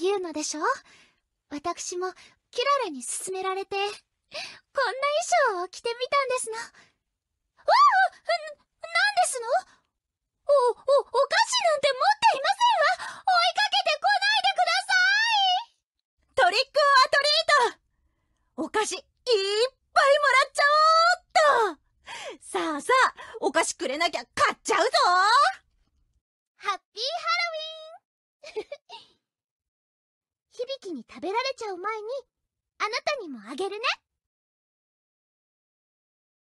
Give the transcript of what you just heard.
言うのでしょ私もキュララに勧められて、こんな衣装を着てみたんですの。わあな、なんですのお、お、お菓子なんて持っていませんわ追いかけてこないでくださいトリックオアトリートお菓子いっぱいもらっちゃおうっとさあさあ、お菓子くれなきゃ買っちゃうぞ響に食べられちゃう前にあなたにもあげるね